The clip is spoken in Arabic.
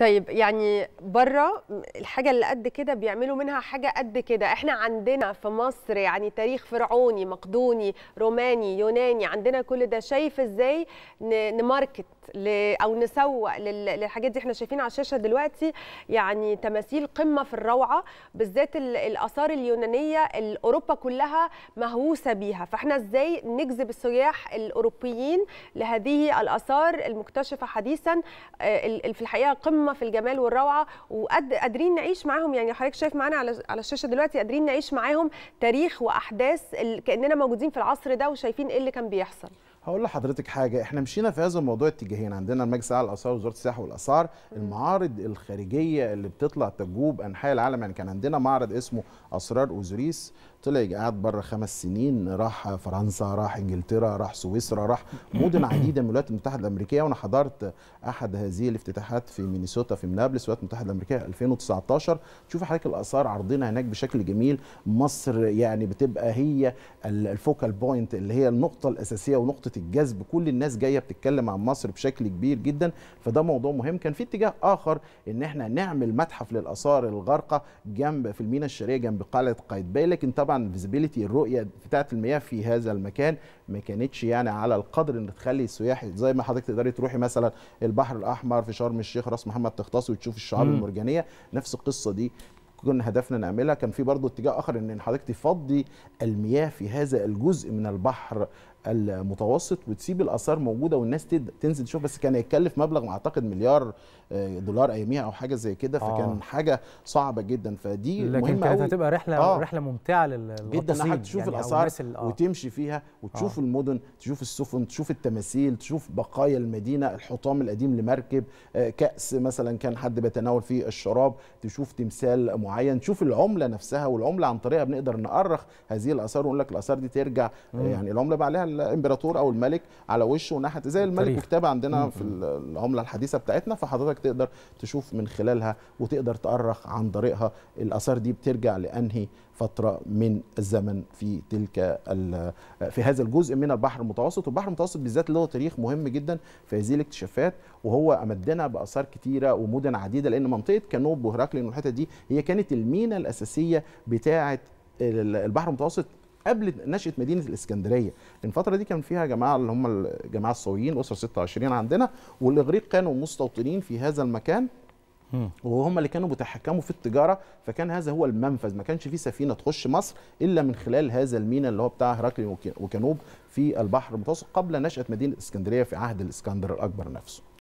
طيب يعني بره الحاجه اللي قد كده بيعملوا منها حاجه قد كده احنا عندنا في مصر يعني تاريخ فرعوني مقدوني روماني يوناني عندنا كل ده شايف ازاي نماركت او نسوق للحاجات دي احنا شايفين على الشاشه دلوقتي يعني تماثيل قمه في الروعه بالذات الاثار اليونانيه الاوروبا كلها مهووسه بيها فاحنا ازاي نجذب السياح الاوروبيين لهذه الاثار المكتشفه حديثا آه، في الحقيقه قمه في الجمال والروعه وقادرين نعيش معاهم يعني حضرتك شايف معانا على على الشاشه دلوقتي قادرين نعيش معاهم تاريخ واحداث كاننا موجودين في العصر ده وشايفين ايه اللي كان بيحصل هقول لحضرتك حاجه احنا مشينا في هذا الموضوع اتجاهين عندنا المجلس الاعلى للاثار وزاره السياحه والاثار المعارض الخارجيه اللي بتطلع تجوب انحاء العالم يعني كان عندنا معرض اسمه اسرار اوزوريس طلع قعد بره خمس سنين راح فرنسا راح انجلترا راح سويسرا راح مدن عديده من الولايات المتحده الامريكيه وانا حضرت احد هذه الافتتاحات في مينيسوتا في منابلس الولايات المتحده الامريكيه 2019 تشوف حضرتك الاثار عارضينها هناك بشكل جميل مصر يعني بتبقى هي الفوكال بوينت اللي هي النقطه الاساسيه ونقطه نقطه الجذب كل الناس جايه بتتكلم عن مصر بشكل كبير جدا فده موضوع مهم كان في اتجاه اخر ان احنا نعمل متحف للاثار الغارقه جنب في المينا الشرقيه جنب قلعه قايتباي لكن طبعا فيزيبيليتي الرؤيه بتاعه المياه في هذا المكان ما كانتش يعني على القدر ان تخلي السياح زي ما حضرتك تقدري تروحي مثلا البحر الاحمر في شرم الشيخ راس محمد تختص وتشوف الشعاب المرجانيه نفس القصه دي كنا هدفنا نعملها كان في برضه اتجاه اخر ان حضرتك تفضي المياه في هذا الجزء من البحر المتوسط وتسيب الاثار موجوده والناس تنزل تشوف بس كان هيتكلف مبلغ اعتقد مليار آه، دولار اياميها او حاجه زي كده فكان آه. حاجه صعبه جدا فدي لكن مهمه كانت هتبقى رحله آه. رحله ممتعه جدا انك تشوف يعني الاثار آه. وتمشي فيها وتشوف آه. المدن تشوف السفن تشوف التماثيل تشوف بقايا المدينه الحطام القديم لمركب آه، كاس مثلا كان حد بيتناول فيه الشراب تشوف تمثال معين تشوف العمله نفسها والعمله عن طريقها بنقدر نأرخ هذه الاثار ونقول لك الاثار دي ترجع آه، م. يعني العمله بقى عليها الامبراطور او الملك على وشه ناحيه زي الملك وكتاب عندنا في العمله الحديثه بتاعتنا فحضرتك تقدر تشوف من خلالها وتقدر تأرخ عن طريقها الاثار دي بترجع لانهي فتره من الزمن في تلك في هذا الجزء من البحر المتوسط والبحر المتوسط بالذات له تاريخ مهم جدا في هذه الاكتشافات وهو امدنا باثار كتيره ومدن عديده لان منطقه كانوب وهرقلين والحته دي هي كانت المينا الاساسيه بتاعه البحر المتوسط قبل نشاه مدينه الاسكندريه الفتره دي كان فيها جماعه اللي هم الجماعه الصويين اسره 26 عندنا والاغريق كانوا مستوطنين في هذا المكان وهم اللي كانوا بيتحكموا في التجاره فكان هذا هو المنفذ ما كانش في سفينه تخش مصر الا من خلال هذا الميناء اللي هو بتاع هرقل وكنوب في البحر المتوسط قبل نشاه مدينه الاسكندريه في عهد الاسكندر الاكبر نفسه